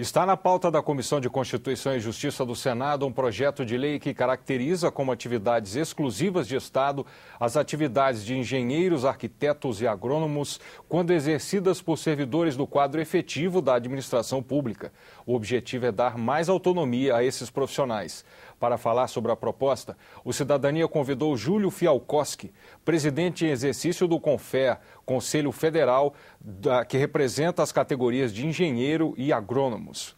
Está na pauta da Comissão de Constituição e Justiça do Senado um projeto de lei que caracteriza como atividades exclusivas de Estado as atividades de engenheiros, arquitetos e agrônomos, quando exercidas por servidores do quadro efetivo da administração pública. O objetivo é dar mais autonomia a esses profissionais. Para falar sobre a proposta, o Cidadania convidou Júlio Fialkoski, presidente em exercício do CONFER, Conselho Federal que representa as categorias de engenheiro e agrônomos.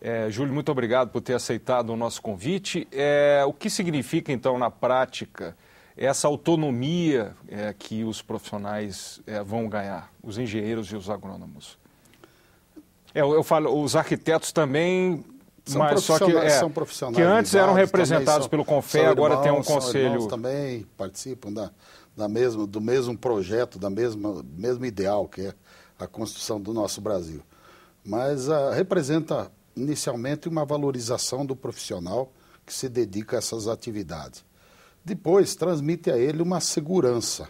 É, Júlio, muito obrigado por ter aceitado o nosso convite. É, o que significa, então, na prática, essa autonomia é, que os profissionais é, vão ganhar, os engenheiros e os agrônomos? eu falo, os arquitetos também são mas só que, é, são profissionais que antes eram representados são, pelo Confé, agora tem um conselho. também participam da, da mesma, do mesmo projeto, da mesma mesmo ideal que é a construção do nosso Brasil. Mas uh, representa inicialmente uma valorização do profissional que se dedica a essas atividades. Depois transmite a ele uma segurança,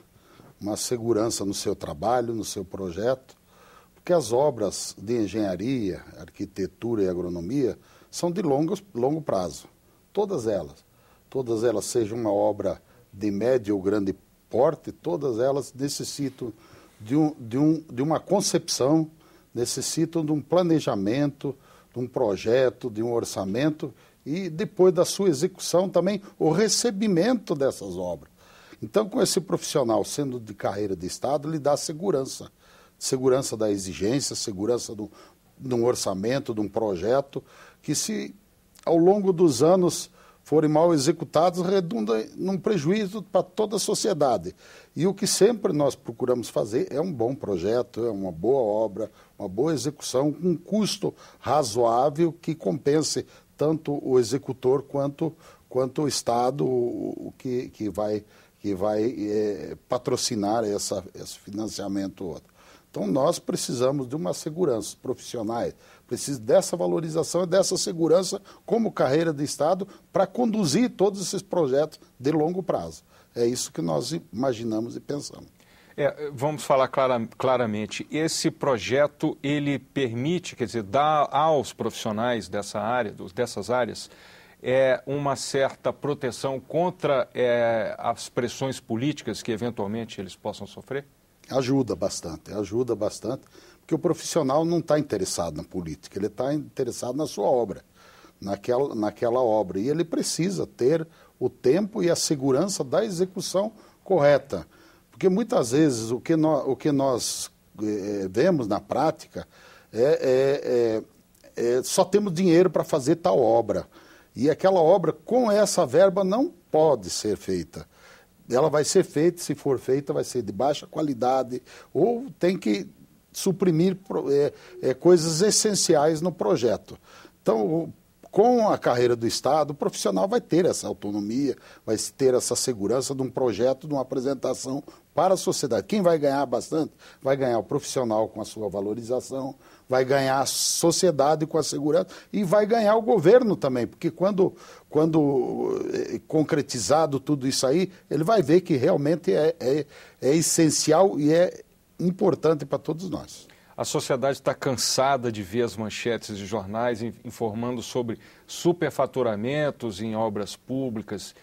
uma segurança no seu trabalho, no seu projeto, porque as obras de engenharia, arquitetura e agronomia são de longo, longo prazo. Todas elas. Todas elas, seja uma obra de médio ou grande porte, todas elas necessitam de, um, de, um, de uma concepção, necessitam de um planejamento, de um projeto, de um orçamento e depois da sua execução também o recebimento dessas obras. Então, com esse profissional sendo de carreira de Estado, lhe dá segurança. Segurança da exigência, segurança de um orçamento, de um projeto, que se ao longo dos anos forem mal executados, redunda num prejuízo para toda a sociedade. E o que sempre nós procuramos fazer é um bom projeto, é uma boa obra, uma boa execução, com um custo razoável que compense tanto o executor quanto, quanto o Estado o, que, que vai, que vai é, patrocinar essa, esse financiamento. Então, nós precisamos de uma segurança, profissionais, Preciso dessa valorização e dessa segurança como carreira de Estado para conduzir todos esses projetos de longo prazo. É isso que nós imaginamos e pensamos. É, vamos falar clara, claramente, esse projeto ele permite, quer dizer, dá aos profissionais dessa área, dessas áreas, é uma certa proteção contra é, as pressões políticas que eventualmente eles possam sofrer? Ajuda bastante, ajuda bastante, que o profissional não está interessado na política, ele está interessado na sua obra, naquela, naquela obra. E ele precisa ter o tempo e a segurança da execução correta. Porque muitas vezes o que nós, o que nós é, vemos na prática é, é, é, é só temos dinheiro para fazer tal obra. E aquela obra, com essa verba, não pode ser feita ela vai ser feita, se for feita, vai ser de baixa qualidade, ou tem que suprimir é, é, coisas essenciais no projeto. Então, com a carreira do Estado, o profissional vai ter essa autonomia, vai ter essa segurança de um projeto, de uma apresentação para a sociedade. Quem vai ganhar bastante? Vai ganhar o profissional com a sua valorização, vai ganhar a sociedade com a segurança e vai ganhar o governo também, porque quando, quando é, concretizado tudo isso aí, ele vai ver que realmente é, é, é essencial e é importante para todos nós. A sociedade está cansada de ver as manchetes de jornais informando sobre superfaturamentos em obras públicas.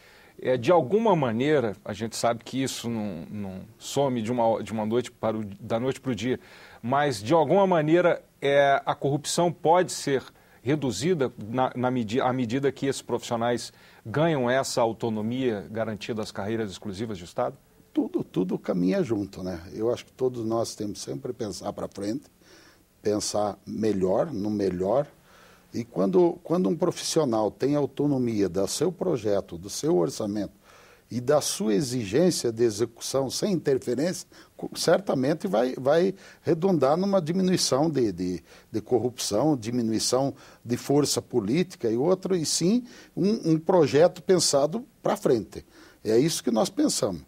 É, de alguma maneira, a gente sabe que isso não, não some de uma, de uma noite para o, da noite para o dia, mas de alguma maneira é, a corrupção pode ser reduzida na, na medi à medida que esses profissionais ganham essa autonomia garantida às carreiras exclusivas de Estado? tudo, tudo caminha junto, né? Eu acho que todos nós temos sempre pensar para frente, pensar melhor, no melhor. E quando, quando um profissional tem autonomia do seu projeto, do seu orçamento e da sua exigência de execução sem interferência, certamente vai, vai redundar numa diminuição de, de, de corrupção, diminuição de força política e outra, e sim um, um projeto pensado para frente. É isso que nós pensamos.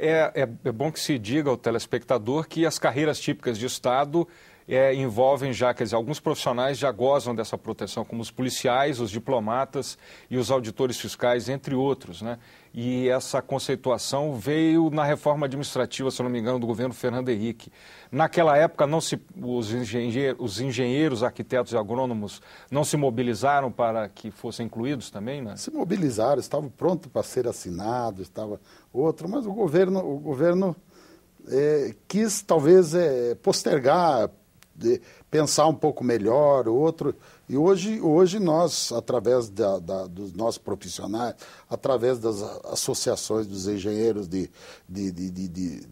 É, é, é bom que se diga ao telespectador que as carreiras típicas de Estado é, envolvem já, quer dizer, alguns profissionais já gozam dessa proteção, como os policiais, os diplomatas e os auditores fiscais, entre outros. Né? E essa conceituação veio na reforma administrativa, se não me engano, do governo Fernando Henrique. Naquela época, não se, os, os engenheiros, arquitetos e agrônomos não se mobilizaram para que fossem incluídos também? Né? Se mobilizaram, estavam prontos para ser assinados, estava outro, mas o governo, o governo é, quis talvez é, postergar pensar um pouco melhor, outro. E hoje, hoje nós, através da, da, dos nossos profissionais, através das associações dos engenheiros de, de, de, de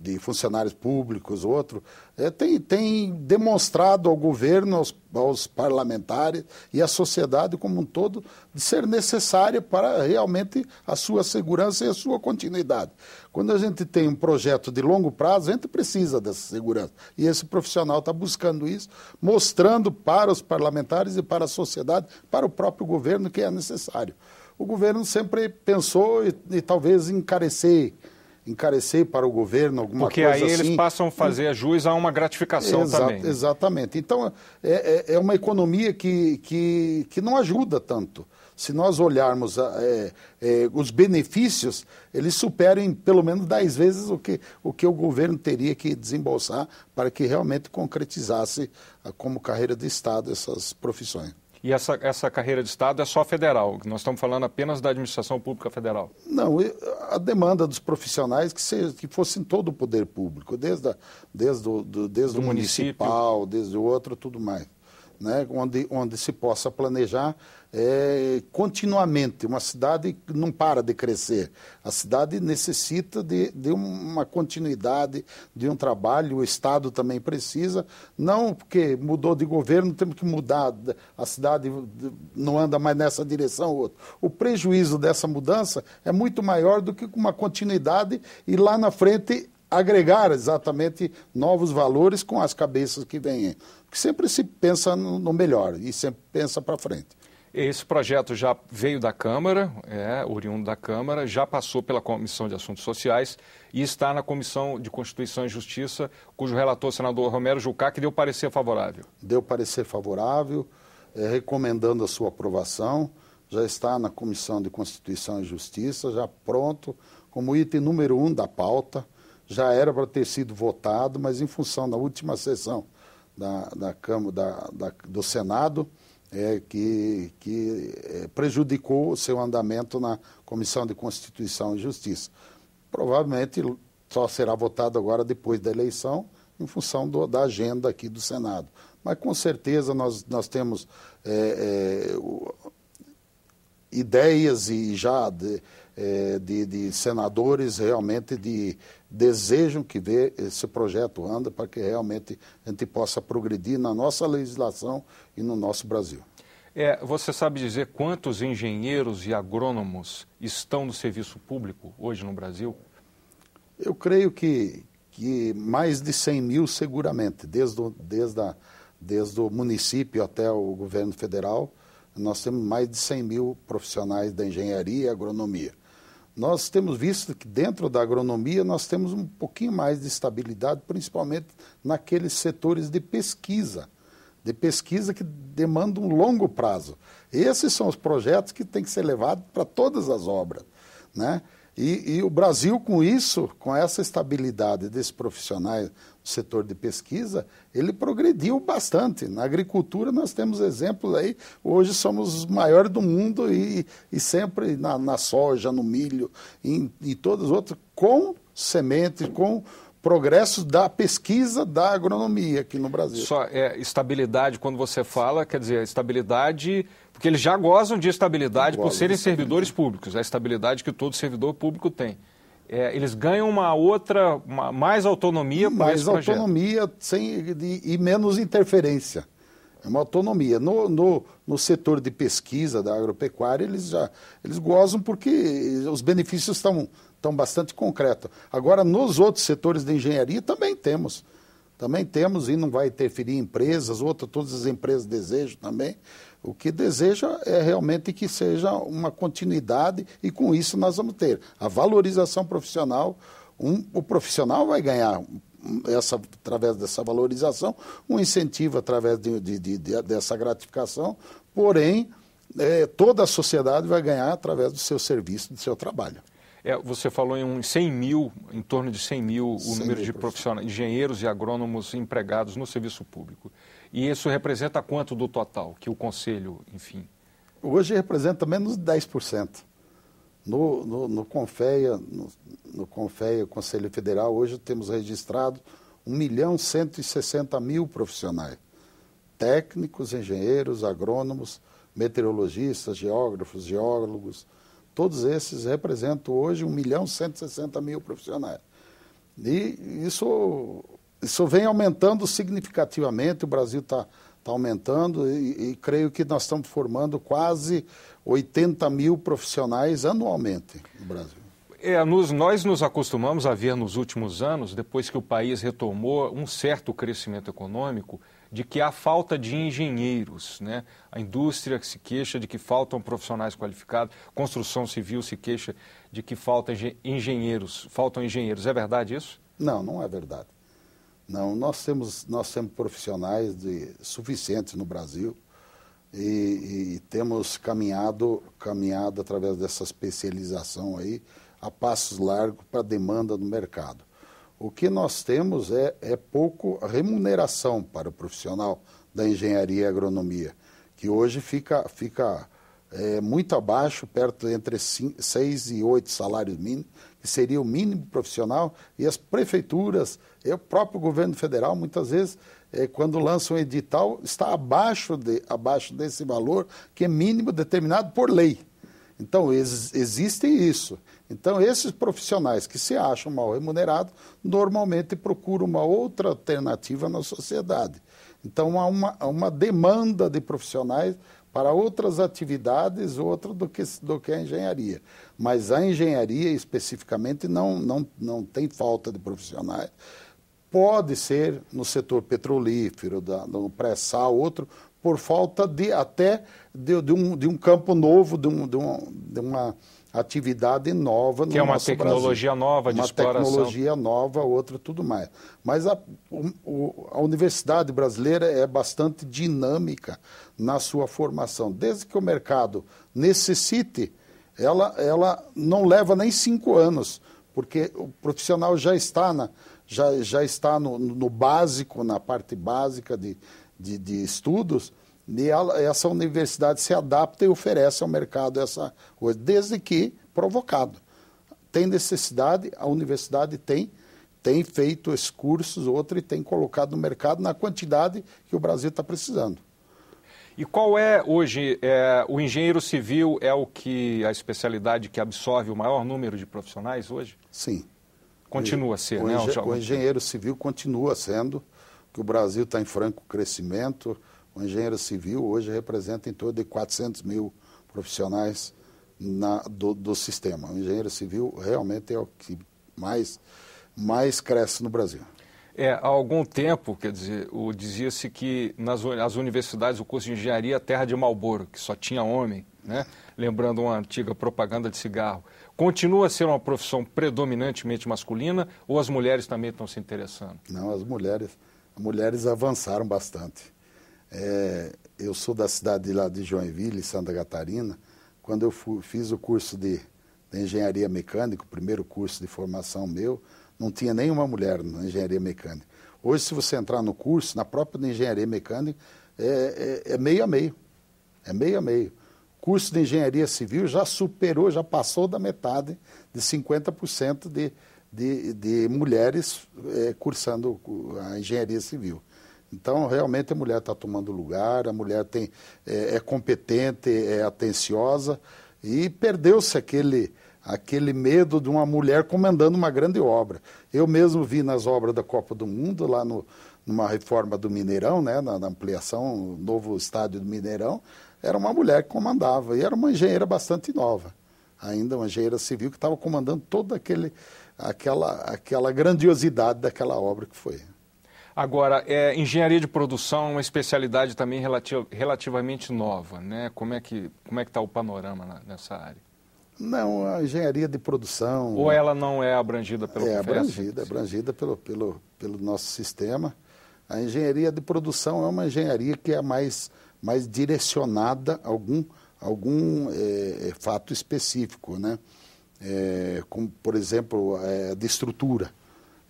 de funcionários públicos, outro, é, tem, tem demonstrado ao governo, aos, aos, parlamentares e à sociedade como um todo de ser necessária para realmente a sua segurança e a sua continuidade. Quando a gente tem um projeto de longo prazo, a gente precisa dessa segurança. E esse profissional está buscando isso, mostrando para os parlamentares e para a sociedade, para o próprio governo, que é necessário. O governo sempre pensou e, e talvez encarecer encarecer para o governo alguma Porque coisa assim. Porque aí eles passam a fazer jus a uma gratificação Exa também. Exatamente. Então, é, é, é uma economia que, que, que não ajuda tanto. Se nós olharmos é, é, os benefícios, eles superam pelo menos 10 vezes o que, o que o governo teria que desembolsar para que realmente concretizasse ah, como carreira de Estado essas profissões e essa, essa carreira de Estado é só federal? Nós estamos falando apenas da administração pública federal. Não, a demanda dos profissionais que, se, que fosse em todo o poder público, desde, a, desde, o, do, desde do o municipal, município. desde o outro, tudo mais né, onde, onde se possa planejar é, continuamente. Uma cidade não para de crescer. A cidade necessita de, de uma continuidade, de um trabalho, o Estado também precisa. Não porque mudou de governo, temos que mudar, a cidade não anda mais nessa direção ou outra. O prejuízo dessa mudança é muito maior do que uma continuidade e lá na frente agregar exatamente novos valores com as cabeças que vêm sempre se pensa no melhor e sempre pensa para frente. Esse projeto já veio da Câmara, é oriundo da Câmara, já passou pela Comissão de Assuntos Sociais e está na Comissão de Constituição e Justiça, cujo relator, senador Romero Jucá, que deu parecer favorável. Deu parecer favorável, é, recomendando a sua aprovação. Já está na Comissão de Constituição e Justiça, já pronto, como item número um da pauta. Já era para ter sido votado, mas em função da última sessão da, da Câmara, da, da, do Senado, é, que, que é, prejudicou o seu andamento na Comissão de Constituição e Justiça. Provavelmente só será votado agora depois da eleição, em função do, da agenda aqui do Senado. Mas com certeza nós, nós temos é, é, o, ideias e já de, é, de, de, senadores realmente de desejam que vê esse projeto anda para que realmente a gente possa progredir na nossa legislação e no nosso Brasil. É, você sabe dizer quantos engenheiros e agrônomos estão no serviço público hoje no Brasil? Eu creio que, que mais de 100 mil seguramente, desde, o, desde, a, desde o município até o governo federal, nós temos mais de 100 mil profissionais da engenharia e agronomia nós temos visto que dentro da agronomia nós temos um pouquinho mais de estabilidade, principalmente naqueles setores de pesquisa, de pesquisa que demanda um longo prazo. Esses são os projetos que têm que ser levados para todas as obras, né? E, e, o Brasil, com isso, com essa estabilidade desses profissionais do setor de pesquisa, ele progrediu bastante. Na agricultura, nós temos exemplos aí, hoje somos os maiores do mundo e, e sempre na, na, soja, no milho, em, em todos os outros, com semente, com progressos da pesquisa da agronomia aqui no Brasil. Só é, estabilidade, quando você fala, quer dizer, estabilidade, porque eles já gozam de estabilidade por serem servidores públicos, é a estabilidade que todo servidor público tem. É, eles ganham uma outra, uma, mais autonomia mais autonomia sem, e menos interferência. É uma autonomia. No, no, no setor de pesquisa da agropecuária, eles já eles gozam porque os benefícios estão estão bastante concretos. Agora, nos outros setores de engenharia também temos. Também temos e não vai interferir em empresas, outra, todas as empresas desejam também. O que deseja é realmente que seja uma continuidade e com isso nós vamos ter a valorização profissional. Um, o profissional vai ganhar essa, através dessa valorização, um incentivo através de, de, de, de dessa gratificação, porém, é, toda a sociedade vai ganhar através do seu serviço, do seu trabalho. É, você falou em um 100 mil, em torno de 100 mil, o 100 número mil de profissionais, engenheiros e agrônomos empregados no serviço público. E isso representa quanto do total que o Conselho, enfim? Hoje representa menos de 10%. No, no, no Confeia, no, no Confeia, Conselho Federal, hoje temos registrado 1 milhão 160 mil profissionais. Técnicos, engenheiros, agrônomos, meteorologistas, geógrafos, geólogos, todos esses representam hoje 1 milhão 160 mil profissionais. E isso, isso vem aumentando significativamente, o Brasil está está aumentando e, e, creio que nós estamos formando quase 80 mil profissionais anualmente no Brasil. É, nos, nós nos acostumamos a ver nos últimos anos, depois que o país retomou um certo crescimento econômico, de que há falta de engenheiros. Né? A indústria se queixa de que faltam profissionais qualificados, construção civil se queixa de que faltam engenheiros, faltam engenheiros. É verdade isso? Não, não é verdade. Não, nós temos, nós temos profissionais de, suficientes no Brasil e, e temos caminhado, caminhado através dessa especialização aí a passos largos para a demanda do mercado. O que nós temos é, é pouco remuneração para o profissional da engenharia e agronomia, que hoje fica, fica é, muito abaixo, perto entre 6 e 8 salários mínimos, que seria o mínimo profissional, e as prefeituras, e o próprio governo federal, muitas vezes, é, quando lançam um edital, está abaixo, de, abaixo desse valor, que é mínimo determinado por lei. Então, ex existe isso. Então, esses profissionais que se acham mal remunerados, normalmente procuram uma outra alternativa na sociedade. Então, há uma, uma demanda de profissionais para outras atividades, outra do que, do que a engenharia. Mas a engenharia, especificamente, não, não, não tem falta de profissionais. Pode ser no setor petrolífero, da, no pré-sal, outro, por falta de até de, de, um, de um campo novo, de, um, de, uma, de uma atividade nova no Que é uma tecnologia Brasil. nova de uma exploração. Uma tecnologia nova, outra, tudo mais. Mas a, o, a universidade brasileira é bastante dinâmica na sua formação. Desde que o mercado necessite, ela, ela não leva nem cinco anos, porque o profissional já está, na, já, já está no, no básico, na parte básica de, de, de estudos, e essa universidade se adapta e oferece ao mercado essa coisa, desde que provocado. Tem necessidade, a universidade tem, tem feito esses cursos, outro, e tem colocado no mercado na quantidade que o Brasil está precisando. E qual é hoje, é, o engenheiro civil é o que a especialidade que absorve o maior número de profissionais hoje? Sim. Continua a ser, o né? o engenheiro civil continua sendo, que o Brasil está em franco crescimento, o engenheiro civil hoje representa em torno de 400 mil profissionais na, do, do sistema. O engenheiro civil realmente é o que mais, mais cresce no Brasil. É, há algum tempo, quer dizer, dizia-se que nas as universidades o curso de engenharia é terra de Malboro, que só tinha homem, né? lembrando uma antiga propaganda de cigarro. Continua a ser uma profissão predominantemente masculina ou as mulheres também estão se interessando? Não, as mulheres, as mulheres avançaram bastante. É, eu sou da cidade de lá de Joinville, Santa Catarina. Quando eu fui, fiz o curso de, de, engenharia mecânica, o primeiro curso de formação meu, não tinha nenhuma mulher na engenharia mecânica. Hoje, se você entrar no curso, na própria engenharia mecânica, é, é, é meio a meio. É meio a meio. O curso de engenharia civil já superou, já passou da metade, de 50% de, de, de mulheres é, cursando a engenharia civil. Então, realmente, a mulher está tomando lugar, a mulher tem, é, é competente, é atenciosa e perdeu-se aquele, aquele medo de uma mulher comandando uma grande obra. Eu mesmo vi nas obras da Copa do Mundo, lá no, numa reforma do Mineirão, né, na, na ampliação, no novo estádio do Mineirão, era uma mulher que comandava e era uma engenheira bastante nova, ainda uma engenheira civil que estava comandando toda aquele, aquela, aquela grandiosidade daquela obra que foi. Agora, é, engenharia de produção é uma especialidade também relativamente nova, né? Como é que como é que está o panorama na, nessa área? Não, a engenharia de produção. Ou ela não é abrangida pelo É abrangida, é abrangida pelo, pelo, pelo nosso sistema. A engenharia de produção é uma engenharia que é mais, mais direcionada a algum, algum é, é fato específico, né? É, como, por exemplo, a é, de estrutura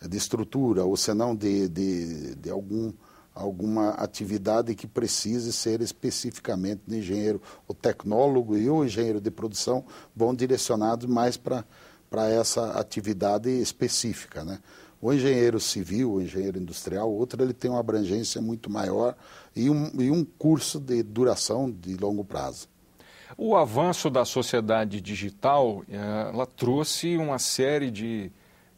de estrutura, ou senão de, de, de algum, alguma atividade que precise ser especificamente de engenheiro. O tecnólogo e o engenheiro de produção vão direcionados mais para essa atividade específica. Né? O engenheiro civil, o engenheiro industrial, outro ele tem uma abrangência muito maior e um, e um curso de duração de longo prazo. O avanço da sociedade digital, eh, ela trouxe uma série de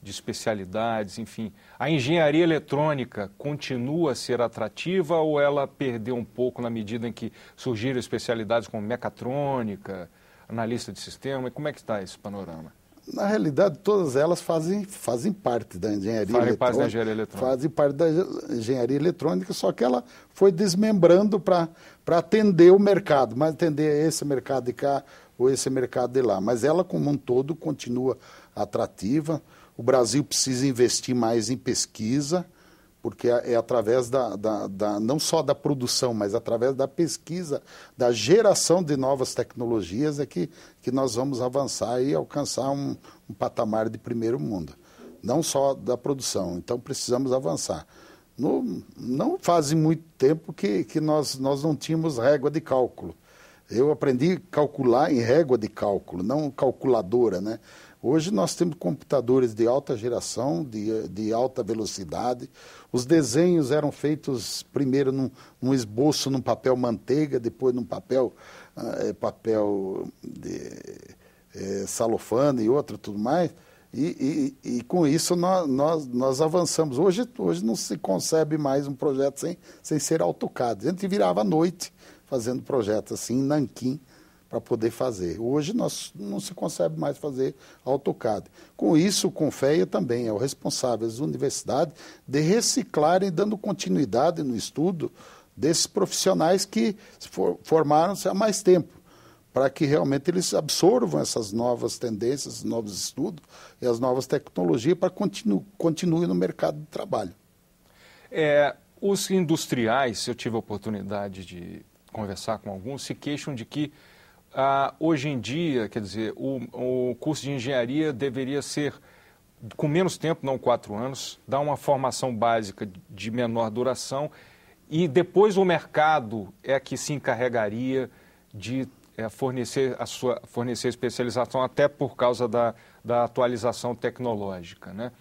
de especialidades, enfim. A engenharia eletrônica continua a ser atrativa ou ela perdeu um pouco na medida em que surgiram especialidades como mecatrônica, analista de sistema? E como é que está esse panorama? Na realidade, todas elas fazem, fazem parte da engenharia fazem eletrônica. Fazem parte da engenharia eletrônica. Fazem parte da engenharia eletrônica, só que ela foi desmembrando para atender o mercado, mas atender esse mercado de cá ou esse mercado de lá. Mas ela, como um todo, continua atrativa. O Brasil precisa investir mais em pesquisa, porque é, é através da, da, da, não só da produção, mas através da pesquisa, da geração de novas tecnologias é que, que nós vamos avançar e alcançar um, um patamar de primeiro mundo. Não só da produção, então precisamos avançar. No, não faz muito tempo que, que nós, nós não tínhamos régua de cálculo. Eu aprendi a calcular em régua de cálculo, não calculadora, né? Hoje nós temos computadores de alta geração, de, de alta velocidade. Os desenhos eram feitos primeiro num, num esboço num papel manteiga, depois num papel, uh, papel de salofane é, e outra tudo mais. E, e, e, com isso nós, nós, nós avançamos. Hoje, hoje não se concebe mais um projeto sem, sem ser AutoCAD. A gente virava à noite fazendo projetos assim em Nanquim para poder fazer. Hoje nós não se consegue mais fazer AutoCAD. Com isso, o Confeia também é o responsável das universidades de reciclarem, dando continuidade no estudo desses profissionais que formaram-se há mais tempo, para que realmente eles absorvam essas novas tendências, novos estudos e as novas tecnologias para continu, continue no mercado de trabalho. É, os industriais, eu tive a oportunidade de conversar com alguns, se queixam de que ah, hoje em dia, quer dizer, o, o curso de engenharia deveria ser com menos tempo, não quatro anos, dar uma formação básica de menor duração e depois o mercado é que se encarregaria de é, fornecer, a sua, fornecer especialização até por causa da, da atualização tecnológica. Né?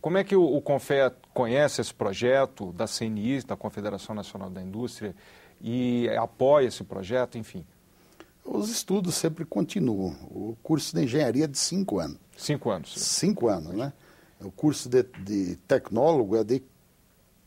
Como é que o, o CONFE conhece esse projeto da CNI, da Confederação Nacional da Indústria, e apoia esse projeto, enfim? Os estudos sempre continuam. O curso de engenharia é de cinco anos. Cinco anos. Sim. Cinco anos, né? O curso de, de tecnólogo é de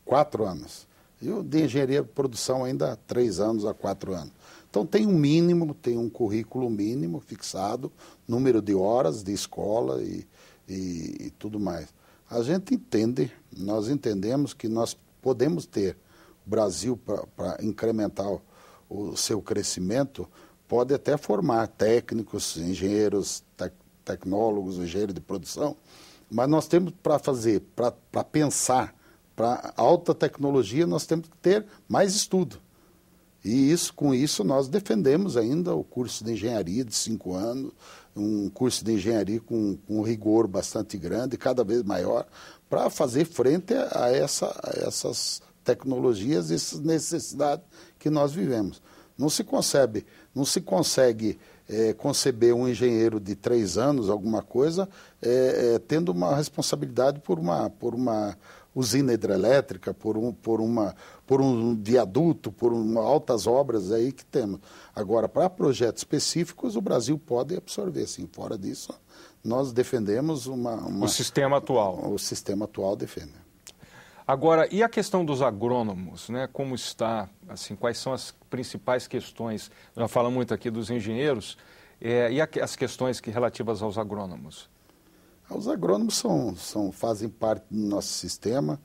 quatro anos. E o de engenharia de produção ainda três anos a quatro anos. Então tem um mínimo, tem um currículo mínimo fixado, número de horas de escola e, e, e tudo mais. A gente entende, nós entendemos que nós podemos ter o Brasil para incrementar o, o seu crescimento pode até formar técnicos, engenheiros, tec tecnólogos, engenheiros de produção, mas nós temos para fazer, para pensar, para alta tecnologia, nós temos que ter mais estudo. E isso, com isso nós defendemos ainda o curso de engenharia de cinco anos, um curso de engenharia com, com um rigor bastante grande, cada vez maior, para fazer frente a, essa, a essas tecnologias, essas necessidades que nós vivemos. Não se concebe não se consegue é, conceber um engenheiro de três anos, alguma coisa, é, é, tendo uma responsabilidade por uma, por uma usina hidrelétrica, por um, por, uma, por um viaduto, por um altas obras aí que temos. Agora, para projetos específicos, o Brasil pode absorver, sim. Fora disso, nós defendemos uma... uma o sistema atual. O sistema atual defende. Agora, e a questão dos agrônomos, né? Como está, assim, quais são as principais questões? Já fala muito aqui dos engenheiros, é, e as questões que relativas aos agrônomos? Os agrônomos são, são, fazem parte do nosso sistema.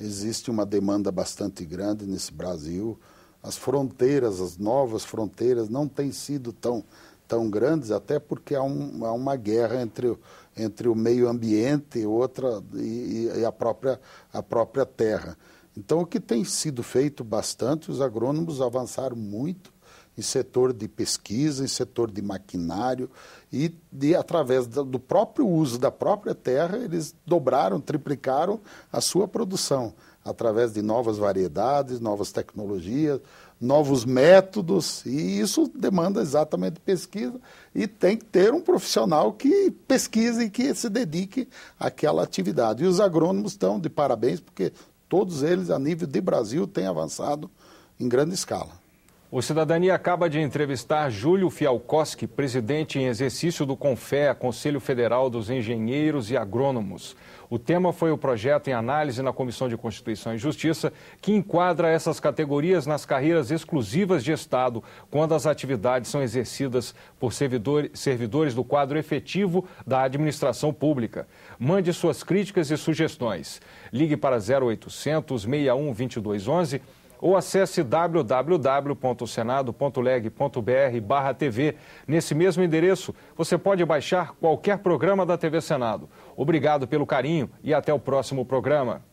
Existe uma demanda bastante grande nesse Brasil. As fronteiras, as novas fronteiras, não têm sido tão tão grandes, até porque há, um, há uma guerra entre, entre o meio ambiente e, outra, e, e a, própria, a própria terra. Então, o que tem sido feito bastante, os agrônomos avançaram muito em setor de pesquisa, em setor de maquinário e de, através do próprio uso da própria terra, eles dobraram, triplicaram a sua produção através de novas variedades, novas tecnologias, novos métodos, e isso demanda exatamente pesquisa, e tem que ter um profissional que pesquise e que se dedique àquela atividade. E os agrônomos estão de parabéns, porque todos eles, a nível de Brasil, têm avançado em grande escala. O Cidadania acaba de entrevistar Júlio Fialkoski, presidente em exercício do Confe, Conselho Federal dos Engenheiros e Agrônomos. O tema foi o projeto em análise na Comissão de Constituição e Justiça, que enquadra essas categorias nas carreiras exclusivas de Estado, quando as atividades são exercidas por servidor, servidores do quadro efetivo da administração pública. Mande suas críticas e sugestões. Ligue para 0800 61 2211 ou acesse www.senado.leg.br TV. Nesse mesmo endereço, você pode baixar qualquer programa da TV Senado. Obrigado pelo carinho e até o próximo programa.